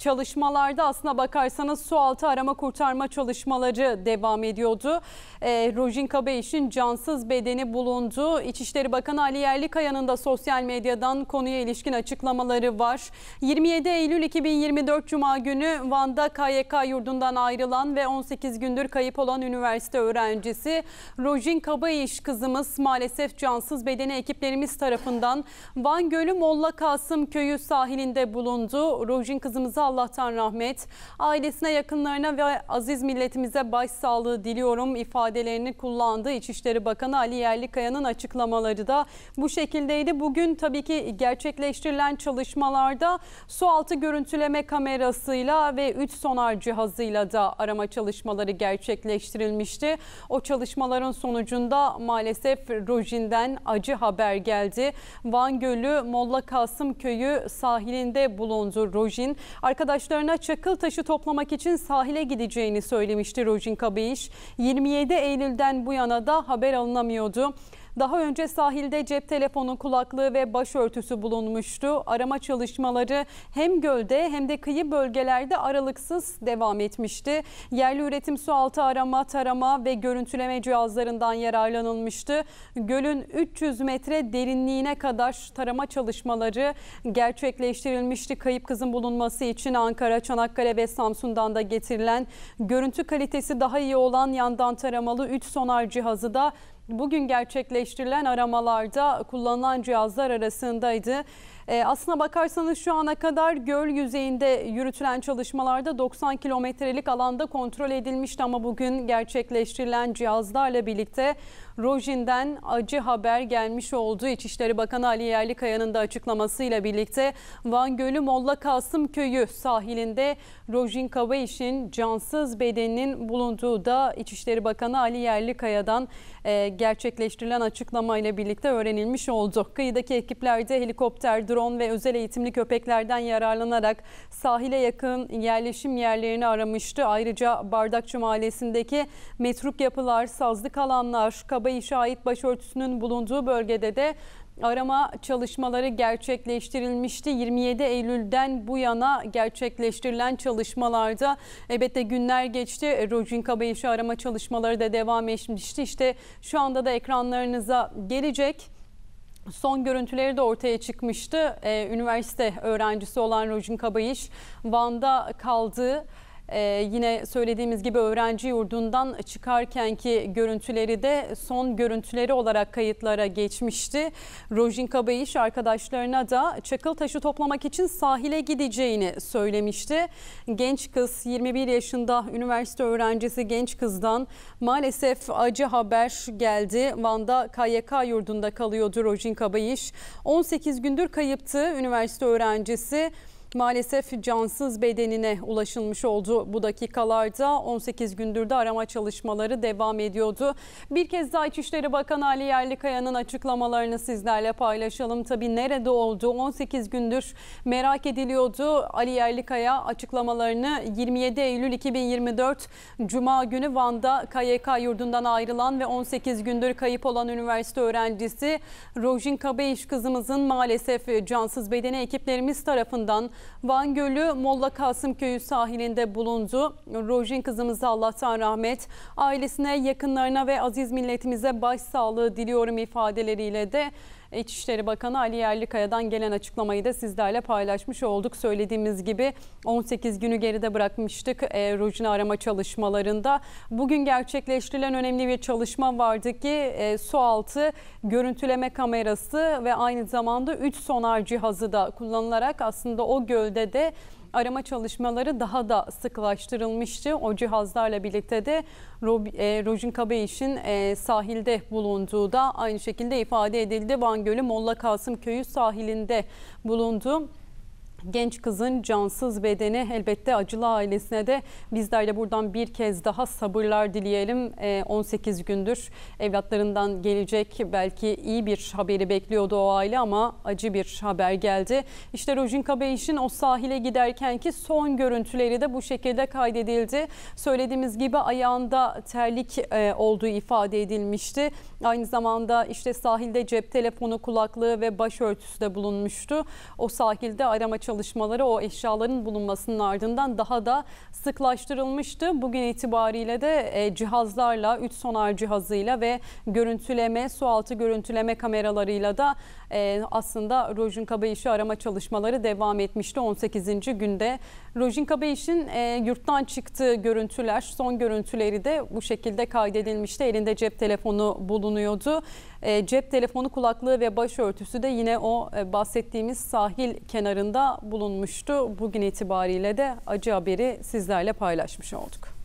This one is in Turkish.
çalışmalarda aslına bakarsanız sualtı arama kurtarma çalışmaları devam ediyordu. E, Rojin Kabeiş'in cansız bedeni bulundu. İçişleri Bakanı Ali Yerlikaya'nın da sosyal medyadan konuya ilişkin açıklamaları var. 27 Eylül 2024 Cuma günü Van'da KYK yurdundan ayrılan ve 18 gündür kayıp olan üniversite öğrencisi Rojin Kabeyiş kızımız maalesef cansız bedeni ekiplerimiz tarafından Van Gölü Molla Kasım köyü sahilinde bulundu. Rojin kızımızı Allah'tan rahmet. Ailesine, yakınlarına ve aziz milletimize başsağlığı diliyorum ifadelerini kullandı. İçişleri Bakanı Ali Yerlikaya'nın açıklamaları da bu şekildeydi. Bugün tabii ki gerçekleştirilen çalışmalarda sualtı görüntüleme kamerasıyla ve 3 sonar cihazıyla da arama çalışmaları gerçekleştirilmişti. O çalışmaların sonucunda maalesef Rojin'den acı haber geldi. Van Gölü Molla Kasım Köyü sahilinde bulundu Rojin. Arkadaşlar arkadaşlarına çakıl taşı toplamak için sahile gideceğini söylemişti Rojin Kabeyiş. 27 Eylül'den bu yana da haber alınamıyordu. Daha önce sahilde cep telefonu, kulaklığı ve başörtüsü bulunmuştu. Arama çalışmaları hem gölde hem de kıyı bölgelerde aralıksız devam etmişti. Yerli üretim sualtı arama, tarama ve görüntüleme cihazlarından yararlanılmıştı. Gölün 300 metre derinliğine kadar tarama çalışmaları gerçekleştirilmişti. Kayıp kızın bulunması için Ankara, Çanakkale ve Samsun'dan da getirilen görüntü kalitesi daha iyi olan yandan taramalı 3 sonar cihazı da Bugün gerçekleştirilen aramalarda kullanılan cihazlar arasındaydı. E, aslına bakarsanız şu ana kadar göl yüzeyinde yürütülen çalışmalarda 90 kilometrelik alanda kontrol edilmişti ama bugün gerçekleştirilen cihazlarla birlikte Rojin'den acı haber gelmiş oldu. İçişleri Bakanı Ali Yerlikaya'nın da açıklamasıyla birlikte Van Gölü Molla Kasım Köyü sahilinde Rojin Kavaiş'in cansız bedeninin bulunduğu da İçişleri Bakanı Ali Yerlikaya'dan e, gerçekleştirilen açıklamayla birlikte öğrenilmiş oldu. Kıyıdaki ekiplerde helikopter drone drone ve özel eğitimli köpeklerden yararlanarak sahile yakın yerleşim yerlerini aramıştı. Ayrıca Bardakçı Mahallesi'ndeki metruk yapılar, sazlık alanlar, kaba işe ait başörtüsünün bulunduğu bölgede de arama çalışmaları gerçekleştirilmişti. 27 Eylül'den bu yana gerçekleştirilen çalışmalarda elbette günler geçti. Rojin Kabayiş'i arama çalışmaları da devam etmişti. İşte şu anda da ekranlarınıza gelecek. Son görüntüleri de ortaya çıkmıştı. Ee, üniversite öğrencisi olan Rojin Kabayiş Van'da kaldığı ee, yine söylediğimiz gibi öğrenci yurdundan çıkarkenki görüntüleri de son görüntüleri olarak kayıtlara geçmişti. Rojin Kabayiş arkadaşlarına da çakıl taşı toplamak için sahile gideceğini söylemişti. Genç kız 21 yaşında üniversite öğrencisi genç kızdan maalesef acı haber geldi. Van'da KYK yurdunda kalıyordu Rojin Kabayiş. 18 gündür kayıptı üniversite öğrencisi maalesef cansız bedenine ulaşılmış oldu bu dakikalarda. 18 gündür de arama çalışmaları devam ediyordu. Bir kez daha İçişleri Bakanı Ali Yerlikaya'nın açıklamalarını sizlerle paylaşalım. Tabi nerede oldu? 18 gündür merak ediliyordu. Ali Yerlikaya açıklamalarını 27 Eylül 2024 Cuma günü Van'da KYK yurdundan ayrılan ve 18 gündür kayıp olan üniversite öğrencisi Rojin Kabeiş kızımızın maalesef cansız bedeni ekiplerimiz tarafından Van Gölü Molla Kasım Köyü sahilinde bulundu. Rojin kızımıza Allah'tan rahmet. Ailesine, yakınlarına ve aziz milletimize başsağlığı diliyorum ifadeleriyle de İçişleri Bakanı Ali Yerlikaya'dan gelen açıklamayı da sizlerle paylaşmış olduk. Söylediğimiz gibi 18 günü geride bırakmıştık e, rojini arama çalışmalarında. Bugün gerçekleştirilen önemli bir çalışma vardı ki e, su altı görüntüleme kamerası ve aynı zamanda 3 sonar cihazı da kullanılarak aslında o gölde de arama çalışmaları daha da sıklaştırılmıştı. O cihazlarla birlikte de Rob, e, Rojin Kabeiş'in e, sahilde bulunduğu da aynı şekilde ifade edildi. Van Gölü Molla Kasım Köyü sahilinde bulundu. Genç kızın cansız bedeni elbette acılı ailesine de bizlerle buradan bir kez daha sabırlar dileyelim. 18 ee, gündür evlatlarından gelecek belki iyi bir haberi bekliyordu o aile ama acı bir haber geldi. İşte Rojin Kabeyiş'in o sahile giderkenki son görüntüleri de bu şekilde kaydedildi. Söylediğimiz gibi ayağında terlik e, olduğu ifade edilmişti. Aynı zamanda işte sahilde cep telefonu kulaklığı ve başörtüsü de bulunmuştu. O sahilde arama çalışmaları çalışmaları o eşyaların bulunmasının ardından daha da sıklaştırılmıştı. Bugün itibariyle de e, cihazlarla, 3 sonar cihazıyla ve görüntüleme, sualtı görüntüleme kameralarıyla da e, aslında Rojin işi arama çalışmaları devam etmişti 18. günde. Rojin işin e, yurttan çıktığı görüntüler, son görüntüleri de bu şekilde kaydedilmişti. Elinde cep telefonu bulunuyordu. E, cep telefonu kulaklığı ve başörtüsü de yine o e, bahsettiğimiz sahil kenarında bulunmuştu. Bugün itibariyle de acı haberi sizlerle paylaşmış olduk.